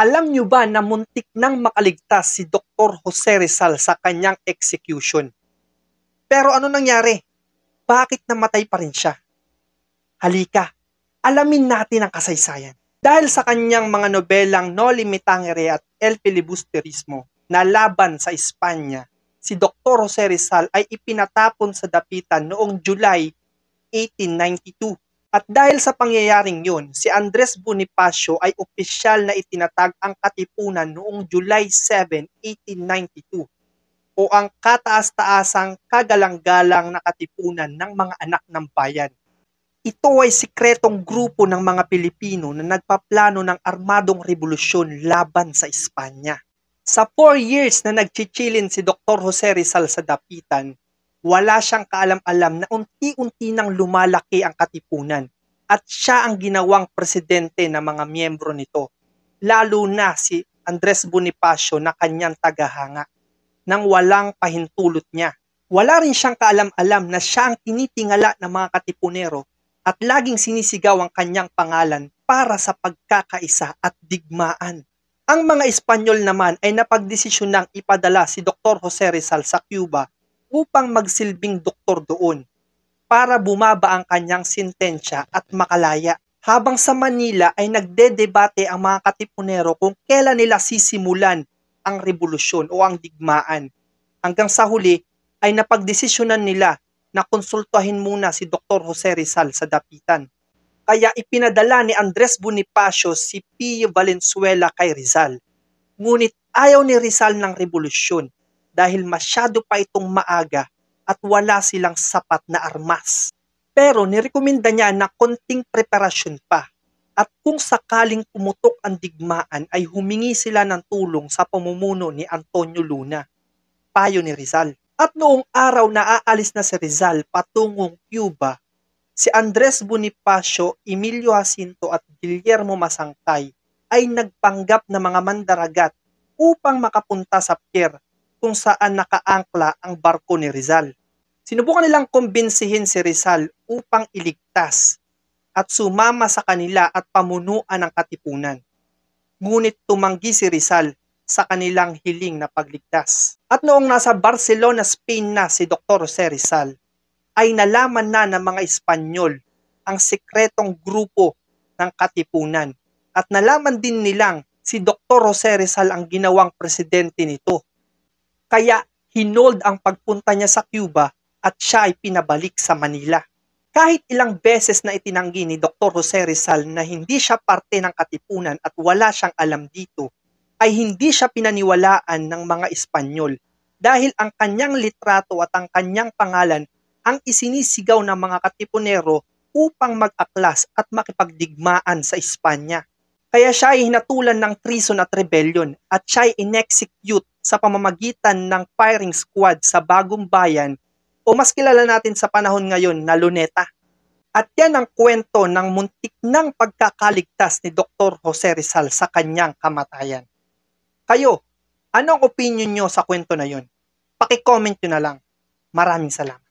Alam nyo ba na muntik nang makaligtas si Dr. Jose Rizal sa kanyang execution? Pero ano nangyari? Bakit namatay pa rin siya? Halika, alamin natin ang kasaysayan. Dahil sa kanyang mga nobelang Noli Me Tangere at El Filibusterismo na laban sa Espanya, si Dr. Jose Rizal ay ipinatapon sa dapitan noong July 1892 at dahil sa pangyayaring yun, si Andres Bonifacio ay opisyal na itinatag ang Katipunan noong July 7, 1892 o ang kataas-taasang kagalang-galang na Katipunan ng mga anak ng bayan. Ito ay sikretong grupo ng mga Pilipino na nagpaplano ng armadong revolusyon laban sa Espanya. Sa 4 years na nagchichilin si Dr. Jose Rizal sa Dapitan, wala siyang kaalam-alam na unti-unti nang lumalaki ang katipunan at siya ang ginawang presidente ng mga miyembro nito, lalo na si Andres Bonifacio na kanyang tagahanga, nang walang pahintulot niya. Wala rin siyang kaalam-alam na siya ang tinitingala ng mga katipunero at laging sinisigaw ang kanyang pangalan para sa pagkakaisa at digmaan. Ang mga Espanyol naman ay napagdesisyon ng ipadala si Dr. Jose Rizal sa Cuba upang magsilbing doktor doon para bumaba ang kanyang sintensya at makalaya. Habang sa Manila ay nagdedebate ang mga katipunero kung kailan nila sisimulan ang revolusyon o ang digmaan. Hanggang sa huli ay napagdesisyonan nila na konsultahin muna si Dr. Jose Rizal sa dapitan. Kaya ipinadala ni Andres Bonifacio si Pio Valenzuela kay Rizal. Ngunit ayaw ni Rizal ng revolusyon dahil masyado pa itong maaga at wala silang sapat na armas. Pero nirekomenda niya na konting preparasyon pa at kung sakaling pumutok ang digmaan ay humingi sila ng tulong sa pamumuno ni Antonio Luna, payo ni Rizal. At noong araw na aalis na si Rizal patungong Cuba, si Andres Bonifacio, Emilio Jacinto at Guillermo Masangkay ay nagpanggap ng mga mandaragat upang makapunta sa pier kung saan nakaangkla ang barko ni Rizal. Sinubukan nilang kumbinsihin si Rizal upang iligtas at sumama sa kanila at pamunuan ng katipunan. Ngunit tumanggi si Rizal sa kanilang hiling na pagligtas. At noong nasa Barcelona, Spain na si Dr. Jose Rizal, ay nalaman na ng mga Espanyol ang sikretong grupo ng katipunan at nalaman din nilang si Dr. Jose Rizal ang ginawang presidente nito. Kaya hinold ang pagpunta niya sa Cuba at siya ay pinabalik sa Manila. Kahit ilang beses na itinanggi ni Dr. Jose Rizal na hindi siya parte ng katipunan at wala siyang alam dito, ay hindi siya pinaniwalaan ng mga Espanyol dahil ang kanyang litrato at ang kanyang pangalan ang isinisigaw ng mga katipunero upang mag-aklas at makipagdigmaan sa Espanya. Kaya siya ay hinatulan ng treason at rebellion at siya ay inexecute sa pamamagitan ng firing squad sa Bagong Bayan o mas kilala natin sa panahon ngayon na luneta. At yan ang kwento ng muntik ng pagkakaligtas ni Dr. Jose Rizal sa kanyang kamatayan. Kayo, anong opinion nyo sa kwento na yun? Pakicomment nyo na lang. Maraming salamat.